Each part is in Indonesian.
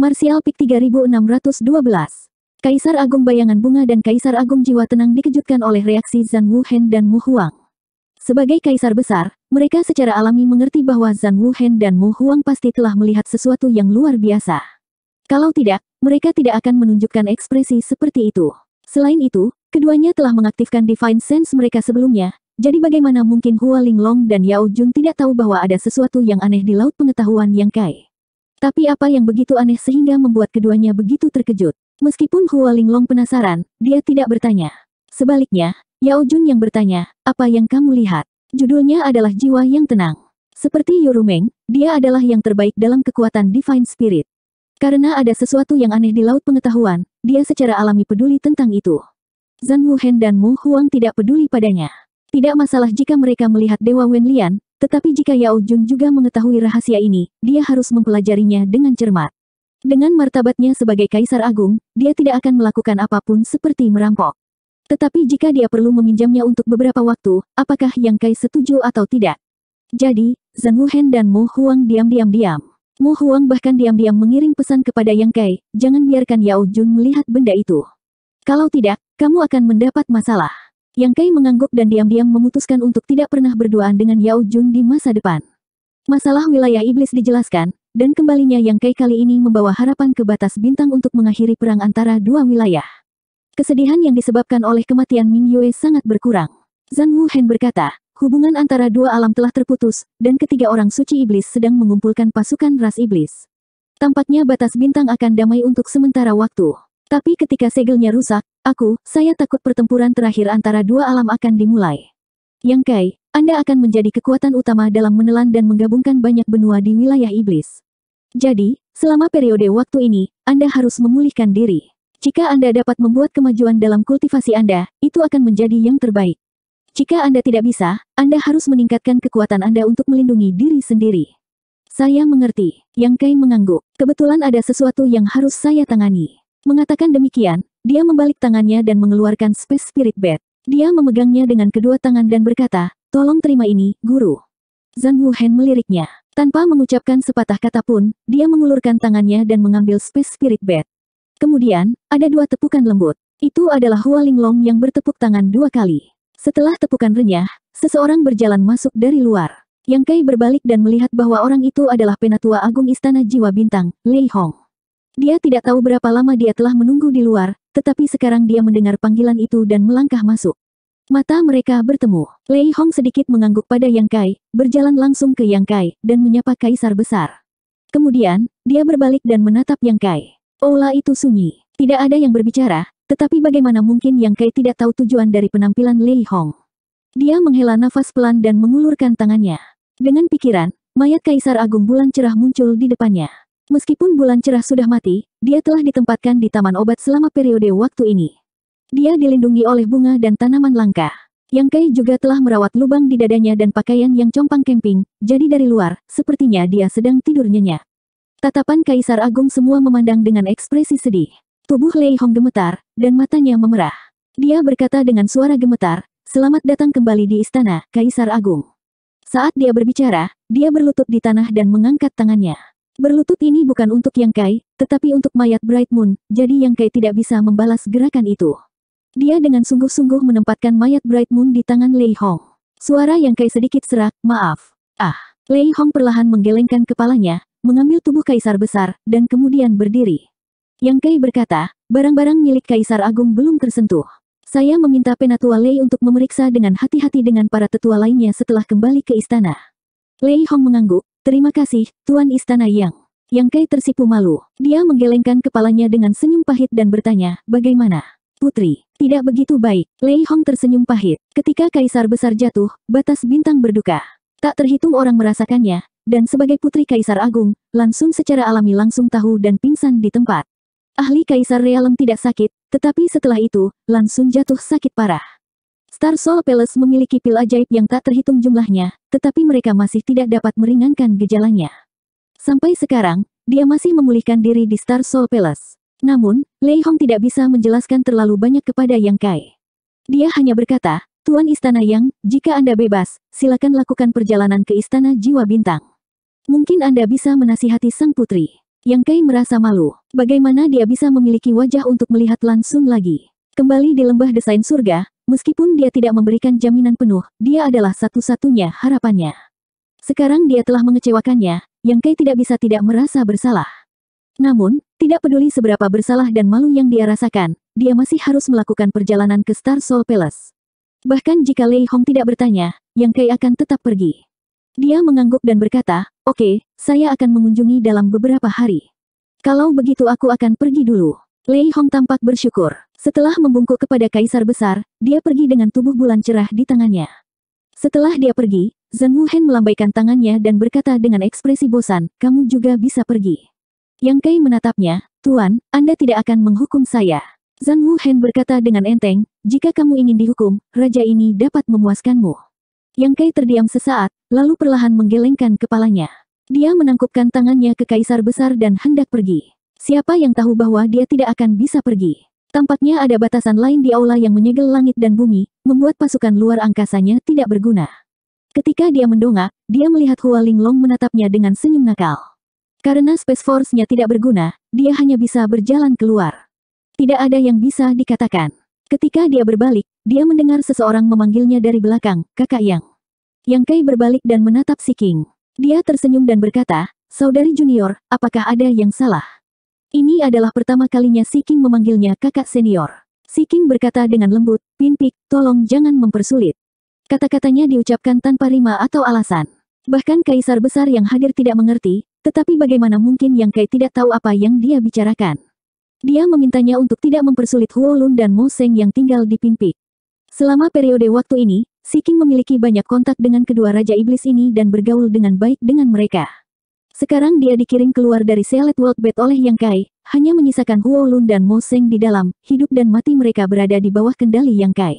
Martial Pik 3612. Kaisar Agung Bayangan Bunga dan Kaisar Agung Jiwa Tenang dikejutkan oleh reaksi Zan Wuhen dan Mu Huang. Sebagai kaisar besar, mereka secara alami mengerti bahwa Zan Wuhen dan Mu Huang pasti telah melihat sesuatu yang luar biasa. Kalau tidak, mereka tidak akan menunjukkan ekspresi seperti itu. Selain itu, keduanya telah mengaktifkan Divine Sense mereka sebelumnya, jadi bagaimana mungkin Hua Linglong dan Yao Jun tidak tahu bahwa ada sesuatu yang aneh di Laut Pengetahuan Yang Kai? Tapi apa yang begitu aneh sehingga membuat keduanya begitu terkejut? Meskipun Hua Linglong penasaran, dia tidak bertanya. Sebaliknya, Yao Jun yang bertanya, apa yang kamu lihat? Judulnya adalah Jiwa yang Tenang. Seperti Yurumeng, dia adalah yang terbaik dalam kekuatan Divine Spirit. Karena ada sesuatu yang aneh di laut pengetahuan, dia secara alami peduli tentang itu. Zan Wuhen dan Mu Huang tidak peduli padanya. Tidak masalah jika mereka melihat Dewa Wenlian, tetapi jika Yao Jun juga mengetahui rahasia ini, dia harus mempelajarinya dengan cermat. Dengan martabatnya sebagai kaisar agung, dia tidak akan melakukan apapun seperti merampok. Tetapi jika dia perlu meminjamnya untuk beberapa waktu, apakah Yang Kai setuju atau tidak? Jadi, Zhang Wuhen dan Mu Huang diam-diam-diam. Mo Huang bahkan diam-diam mengirim pesan kepada Yang Kai, jangan biarkan Yao Jun melihat benda itu. Kalau tidak, kamu akan mendapat masalah. Yang Kai mengangguk dan diam-diam memutuskan untuk tidak pernah berduaan dengan Yao Jun di masa depan. Masalah wilayah iblis dijelaskan, dan kembalinya Yang Kai kali ini membawa harapan ke batas bintang untuk mengakhiri perang antara dua wilayah. Kesedihan yang disebabkan oleh kematian Ming Yue sangat berkurang. Zan Wuhen berkata, hubungan antara dua alam telah terputus, dan ketiga orang suci iblis sedang mengumpulkan pasukan ras iblis. Tampaknya batas bintang akan damai untuk sementara waktu. Tapi ketika segelnya rusak, aku, saya takut pertempuran terakhir antara dua alam akan dimulai. Yang Kai, Anda akan menjadi kekuatan utama dalam menelan dan menggabungkan banyak benua di wilayah iblis. Jadi, selama periode waktu ini, Anda harus memulihkan diri. Jika Anda dapat membuat kemajuan dalam kultivasi Anda, itu akan menjadi yang terbaik. Jika Anda tidak bisa, Anda harus meningkatkan kekuatan Anda untuk melindungi diri sendiri. Saya mengerti. Yang Kai mengangguk. Kebetulan ada sesuatu yang harus saya tangani. Mengatakan demikian, dia membalik tangannya dan mengeluarkan Space Spirit Bed. Dia memegangnya dengan kedua tangan dan berkata, Tolong terima ini, guru. Zhang Wuhan meliriknya. Tanpa mengucapkan sepatah kata pun, dia mengulurkan tangannya dan mengambil Space Spirit Bed. Kemudian, ada dua tepukan lembut. Itu adalah Hua Linglong yang bertepuk tangan dua kali. Setelah tepukan renyah, seseorang berjalan masuk dari luar. Yang Kai berbalik dan melihat bahwa orang itu adalah penatua agung istana jiwa bintang, Lei Hong. Dia tidak tahu berapa lama dia telah menunggu di luar, tetapi sekarang dia mendengar panggilan itu dan melangkah masuk. Mata mereka bertemu. Lei Hong sedikit mengangguk pada Yang Kai, berjalan langsung ke Yang Kai, dan menyapa Kaisar Besar. Kemudian, dia berbalik dan menatap Yang Kai. Ola itu sunyi. Tidak ada yang berbicara, tetapi bagaimana mungkin Yang Kai tidak tahu tujuan dari penampilan Lei Hong. Dia menghela nafas pelan dan mengulurkan tangannya. Dengan pikiran, mayat Kaisar Agung Bulan Cerah muncul di depannya. Meskipun bulan cerah sudah mati, dia telah ditempatkan di taman obat selama periode waktu ini. Dia dilindungi oleh bunga dan tanaman langka. Yang Kai juga telah merawat lubang di dadanya dan pakaian yang compang kemping, jadi dari luar, sepertinya dia sedang tidur nyenyak. Tatapan Kaisar Agung semua memandang dengan ekspresi sedih. Tubuh Lei Hong gemetar, dan matanya memerah. Dia berkata dengan suara gemetar, Selamat datang kembali di istana, Kaisar Agung. Saat dia berbicara, dia berlutut di tanah dan mengangkat tangannya. Berlutut ini bukan untuk yang Kai, tetapi untuk mayat Bright Moon, jadi yang Kai tidak bisa membalas gerakan itu. Dia dengan sungguh-sungguh menempatkan mayat Bright Moon di tangan Lei Hong. Suara yang Kai sedikit serak, maaf. Ah, Lei Hong perlahan menggelengkan kepalanya, mengambil tubuh Kaisar besar, dan kemudian berdiri. Yang Kai berkata, barang-barang milik Kaisar Agung belum tersentuh. Saya meminta Penatua Lei untuk memeriksa dengan hati-hati dengan para tetua lainnya setelah kembali ke istana. Lei Hong mengangguk, Terima kasih, Tuan Istana Yang. Yang Kai tersipu malu. Dia menggelengkan kepalanya dengan senyum pahit dan bertanya, bagaimana? Putri, tidak begitu baik. Lei Hong tersenyum pahit. Ketika kaisar besar jatuh, batas bintang berduka. Tak terhitung orang merasakannya, dan sebagai putri kaisar agung, langsung secara alami langsung tahu dan pingsan di tempat. Ahli kaisar Realem tidak sakit, tetapi setelah itu, langsung jatuh sakit parah. Star Soul Palace memiliki pil ajaib yang tak terhitung jumlahnya, tetapi mereka masih tidak dapat meringankan gejalanya. Sampai sekarang, dia masih memulihkan diri di Star Soul Palace. Namun, Lei Hong tidak bisa menjelaskan terlalu banyak kepada Yang Kai. Dia hanya berkata, Tuan Istana Yang, jika Anda bebas, silakan lakukan perjalanan ke Istana Jiwa Bintang. Mungkin Anda bisa menasihati sang putri. Yang Kai merasa malu, bagaimana dia bisa memiliki wajah untuk melihat Lan Sun lagi. Kembali di lembah desain surga, Meskipun dia tidak memberikan jaminan penuh, dia adalah satu-satunya harapannya. Sekarang dia telah mengecewakannya, yang Kai tidak bisa tidak merasa bersalah. Namun, tidak peduli seberapa bersalah dan malu yang dia rasakan, dia masih harus melakukan perjalanan ke Star Soul Palace. Bahkan jika Lei Hong tidak bertanya, yang Kai akan tetap pergi. Dia mengangguk dan berkata, oke, okay, saya akan mengunjungi dalam beberapa hari. Kalau begitu aku akan pergi dulu. Lei Hong tampak bersyukur. Setelah membungkuk kepada kaisar besar, dia pergi dengan tubuh bulan cerah di tangannya. Setelah dia pergi, Zhang Wuhen melambaikan tangannya dan berkata dengan ekspresi bosan, kamu juga bisa pergi. Yang Kai menatapnya, Tuan, Anda tidak akan menghukum saya. Zhang Wuhen berkata dengan enteng, jika kamu ingin dihukum, raja ini dapat memuaskanmu. Yang Kai terdiam sesaat, lalu perlahan menggelengkan kepalanya. Dia menangkupkan tangannya ke kaisar besar dan hendak pergi. Siapa yang tahu bahwa dia tidak akan bisa pergi? Tampaknya ada batasan lain di aula yang menyegel langit dan bumi, membuat pasukan luar angkasanya tidak berguna. Ketika dia mendongak, dia melihat Hua Linglong menatapnya dengan senyum nakal. Karena Space Force-nya tidak berguna, dia hanya bisa berjalan keluar. Tidak ada yang bisa dikatakan. Ketika dia berbalik, dia mendengar seseorang memanggilnya dari belakang, kakak Yang. Yang Kai berbalik dan menatap Si King. Dia tersenyum dan berkata, Saudari Junior, apakah ada yang salah? Ini adalah pertama kalinya Siking memanggilnya kakak senior. Siking berkata dengan lembut, Pinpik, tolong jangan mempersulit. Kata-katanya diucapkan tanpa rima atau alasan. Bahkan kaisar besar yang hadir tidak mengerti, tetapi bagaimana mungkin Yang Kai tidak tahu apa yang dia bicarakan. Dia memintanya untuk tidak mempersulit Huolun dan Mo Seng yang tinggal di Pinpik. Selama periode waktu ini, Siking memiliki banyak kontak dengan kedua Raja Iblis ini dan bergaul dengan baik dengan mereka. Sekarang dia dikirim keluar dari Selet Bed oleh Yang Kai, hanya menyisakan Huo Lun dan Mo Seng di dalam, hidup dan mati mereka berada di bawah kendali Yang Kai.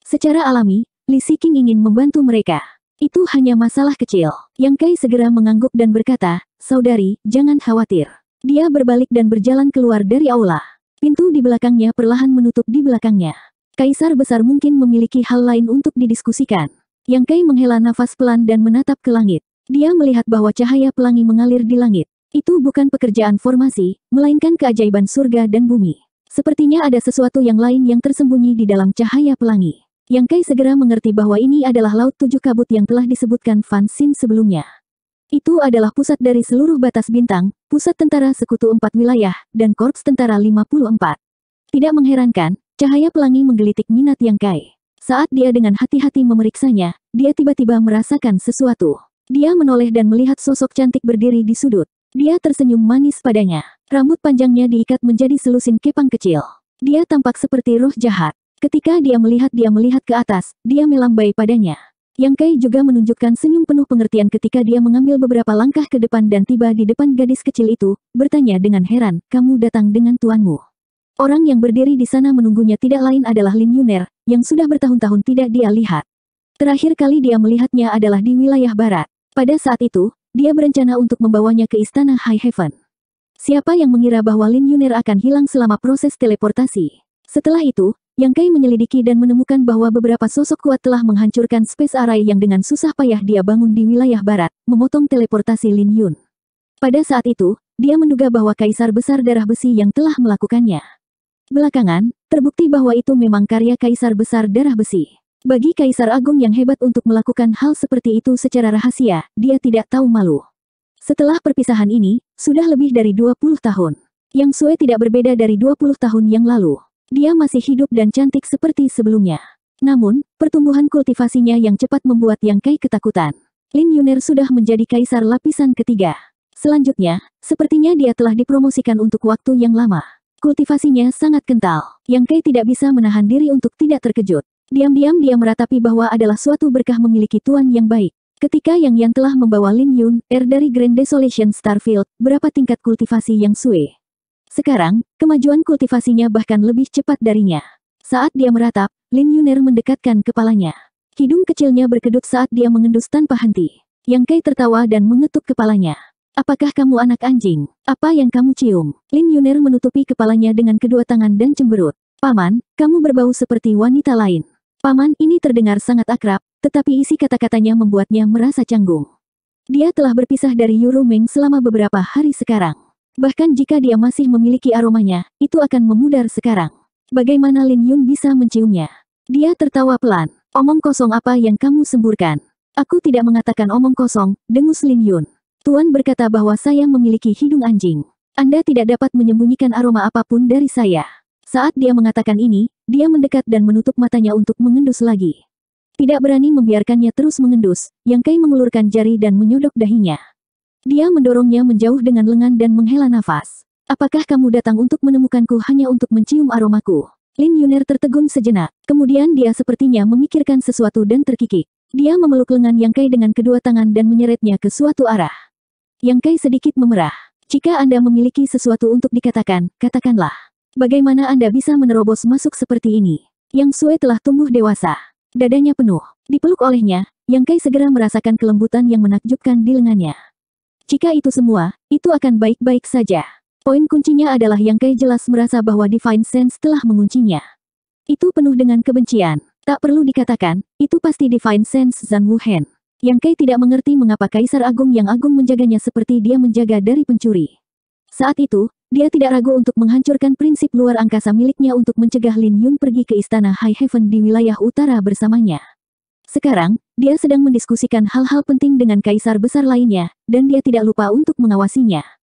Secara alami, Li Si King ingin membantu mereka. Itu hanya masalah kecil. Yang Kai segera mengangguk dan berkata, Saudari, jangan khawatir. Dia berbalik dan berjalan keluar dari aula. Pintu di belakangnya perlahan menutup di belakangnya. Kaisar besar mungkin memiliki hal lain untuk didiskusikan. Yang Kai menghela nafas pelan dan menatap ke langit. Dia melihat bahwa cahaya pelangi mengalir di langit. Itu bukan pekerjaan formasi, melainkan keajaiban surga dan bumi. Sepertinya ada sesuatu yang lain yang tersembunyi di dalam cahaya pelangi. Yang Kai segera mengerti bahwa ini adalah Laut Tujuh Kabut yang telah disebutkan Fan Xin sebelumnya. Itu adalah pusat dari seluruh batas bintang, pusat tentara sekutu empat wilayah, dan korps tentara 54. Tidak mengherankan, cahaya pelangi menggelitik minat Yang Kai. Saat dia dengan hati-hati memeriksanya, dia tiba-tiba merasakan sesuatu. Dia menoleh dan melihat sosok cantik berdiri di sudut. Dia tersenyum manis padanya. Rambut panjangnya diikat menjadi selusin kepang kecil. Dia tampak seperti roh jahat. Ketika dia melihat dia melihat ke atas, dia melambai padanya. Yang Kai juga menunjukkan senyum penuh pengertian ketika dia mengambil beberapa langkah ke depan dan tiba di depan gadis kecil itu, bertanya dengan heran, kamu datang dengan tuanmu. Orang yang berdiri di sana menunggunya tidak lain adalah Lin Yuner, yang sudah bertahun-tahun tidak dia lihat. Terakhir kali dia melihatnya adalah di wilayah barat. Pada saat itu, dia berencana untuk membawanya ke istana High Heaven. Siapa yang mengira bahwa Lin Yuner akan hilang selama proses teleportasi? Setelah itu, Yang Kai menyelidiki dan menemukan bahwa beberapa sosok kuat telah menghancurkan space array yang dengan susah payah dia bangun di wilayah barat, memotong teleportasi Lin Yun. Pada saat itu, dia menduga bahwa Kaisar Besar Darah Besi yang telah melakukannya. Belakangan, terbukti bahwa itu memang karya Kaisar Besar Darah Besi. Bagi Kaisar Agung yang hebat untuk melakukan hal seperti itu secara rahasia, dia tidak tahu malu. Setelah perpisahan ini, sudah lebih dari 20 tahun. Yang Sue tidak berbeda dari 20 tahun yang lalu. Dia masih hidup dan cantik seperti sebelumnya. Namun, pertumbuhan kultivasinya yang cepat membuat Yang Kai ketakutan. Lin Yuner sudah menjadi kaisar lapisan ketiga. Selanjutnya, sepertinya dia telah dipromosikan untuk waktu yang lama. Kultivasinya sangat kental. Yang Kai tidak bisa menahan diri untuk tidak terkejut. Diam-diam dia meratapi bahwa adalah suatu berkah memiliki tuan yang baik. Ketika Yang Yan telah membawa Lin Yun, er dari Grand Desolation Starfield, berapa tingkat kultivasi yang sue. Sekarang, kemajuan kultivasinya bahkan lebih cepat darinya. Saat dia meratap, Lin Yuner mendekatkan kepalanya. Hidung kecilnya berkedut saat dia mengendus tanpa henti. Yang Kai tertawa dan mengetuk kepalanya. Apakah kamu anak anjing? Apa yang kamu cium? Lin Yuner menutupi kepalanya dengan kedua tangan dan cemberut. Paman, kamu berbau seperti wanita lain. Paman ini terdengar sangat akrab, tetapi isi kata-katanya membuatnya merasa canggung. Dia telah berpisah dari Yu Ruming selama beberapa hari sekarang. Bahkan jika dia masih memiliki aromanya, itu akan memudar sekarang. Bagaimana Lin Yun bisa menciumnya? Dia tertawa pelan. Omong kosong apa yang kamu semburkan? Aku tidak mengatakan omong kosong, dengus Lin Yun. Tuan berkata bahwa saya memiliki hidung anjing. Anda tidak dapat menyembunyikan aroma apapun dari saya. Saat dia mengatakan ini, dia mendekat dan menutup matanya untuk mengendus lagi. Tidak berani membiarkannya terus mengendus, Yang Kai mengulurkan jari dan menyodok dahinya. Dia mendorongnya menjauh dengan lengan dan menghela nafas. Apakah kamu datang untuk menemukanku hanya untuk mencium aromaku? Lin Yuner tertegun sejenak, kemudian dia sepertinya memikirkan sesuatu dan terkikik. Dia memeluk lengan Yang Kai dengan kedua tangan dan menyeretnya ke suatu arah. Yang Kai sedikit memerah. Jika Anda memiliki sesuatu untuk dikatakan, katakanlah. Bagaimana Anda bisa menerobos masuk seperti ini? Yang Sue telah tumbuh dewasa. Dadanya penuh. Dipeluk olehnya, Yang Kai segera merasakan kelembutan yang menakjubkan di lengannya. Jika itu semua, itu akan baik-baik saja. Poin kuncinya adalah Yang Kai jelas merasa bahwa Divine Sense telah menguncinya. Itu penuh dengan kebencian. Tak perlu dikatakan, itu pasti Divine Sense Zhang Wuhen. Yang Kai tidak mengerti mengapa Kaisar Agung yang Agung menjaganya seperti dia menjaga dari pencuri. Saat itu, dia tidak ragu untuk menghancurkan prinsip luar angkasa miliknya untuk mencegah Lin Yun pergi ke istana High Heaven di wilayah utara bersamanya. Sekarang, dia sedang mendiskusikan hal-hal penting dengan kaisar besar lainnya, dan dia tidak lupa untuk mengawasinya.